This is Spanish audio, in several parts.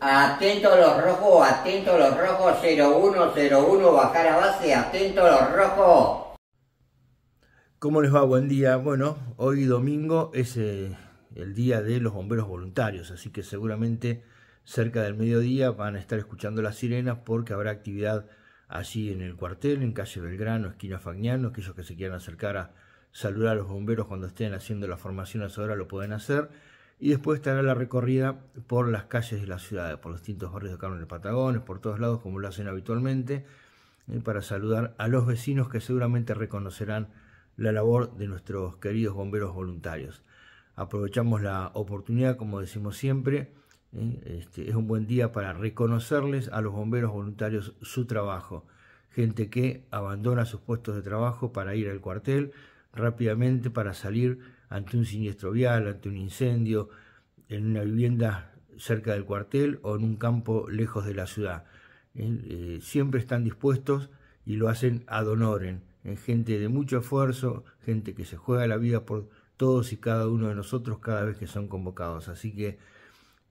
Atento los rojos, atento los rojos, 0101, bajar a base, atento los rojos. ¿Cómo les va? Buen día. Bueno, hoy domingo es eh, el día de los bomberos voluntarios, así que seguramente cerca del mediodía van a estar escuchando las sirenas porque habrá actividad allí en el cuartel, en calle Belgrano, esquina Fagnano, aquellos que se quieran acercar a saludar a los bomberos cuando estén haciendo la formación a esa lo pueden hacer y después estará la recorrida por las calles de la ciudad, por los distintos barrios de Carmen de Patagones, por todos lados como lo hacen habitualmente, eh, para saludar a los vecinos que seguramente reconocerán la labor de nuestros queridos bomberos voluntarios. Aprovechamos la oportunidad, como decimos siempre, eh, este, es un buen día para reconocerles a los bomberos voluntarios su trabajo, gente que abandona sus puestos de trabajo para ir al cuartel rápidamente, para salir ante un siniestro vial, ante un incendio, en una vivienda cerca del cuartel o en un campo lejos de la ciudad. Eh, eh, siempre están dispuestos y lo hacen ad honorem, en gente de mucho esfuerzo, gente que se juega la vida por todos y cada uno de nosotros cada vez que son convocados. Así que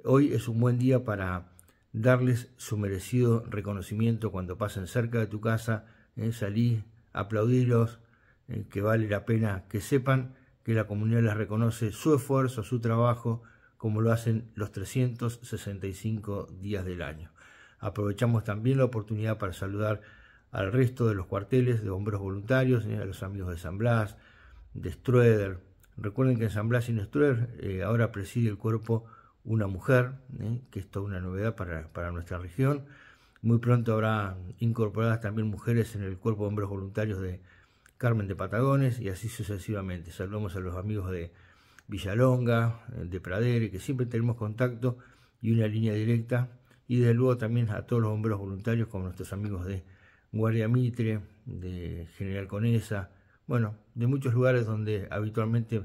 hoy es un buen día para darles su merecido reconocimiento cuando pasen cerca de tu casa, eh, salir, aplaudirlos, que vale la pena que sepan que la comunidad les reconoce su esfuerzo, su trabajo, como lo hacen los 365 días del año. Aprovechamos también la oportunidad para saludar al resto de los cuarteles de hombres voluntarios, eh, a los amigos de San Blas, de Strueder. Recuerden que en San Blas y en Strueder eh, ahora preside el cuerpo una mujer, eh, que es toda una novedad para, nuestra región. Muy pronto habrá incorporadas también mujeres en el cuerpo de bomberos voluntarios de, Carmen de Patagones y así sucesivamente. Saludamos a los amigos de Villalonga, eh, de Pradere, que siempre tenemos contacto y una línea directa. Y desde luego también a todos los bomberos voluntarios, como nuestros amigos de Guardia Mitre, de General Conesa, bueno, de muchos lugares donde habitualmente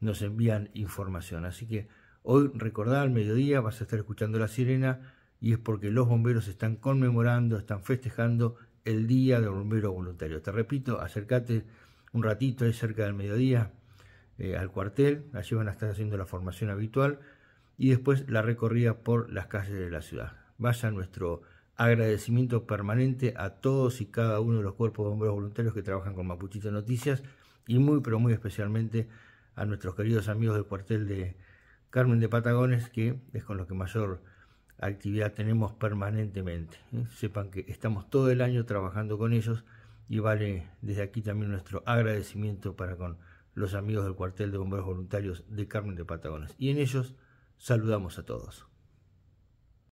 nos envían información. Así que hoy, recordad, al mediodía vas a estar escuchando La Sirena y es porque los bomberos están conmemorando, están festejando el Día del bomberos Voluntario. Te repito, acércate un ratito, es cerca del mediodía, eh, al cuartel, allí van a estar haciendo la formación habitual y después la recorrida por las calles de la ciudad. Vaya nuestro agradecimiento permanente a todos y cada uno de los cuerpos de bomberos voluntarios que trabajan con Mapuchito Noticias y muy, pero muy especialmente a nuestros queridos amigos del cuartel de Carmen de Patagones, que es con los que mayor actividad tenemos permanentemente. ¿eh? Sepan que estamos todo el año trabajando con ellos y vale desde aquí también nuestro agradecimiento para con los amigos del cuartel de bomberos voluntarios de Carmen de Patagones. Y en ellos saludamos a todos.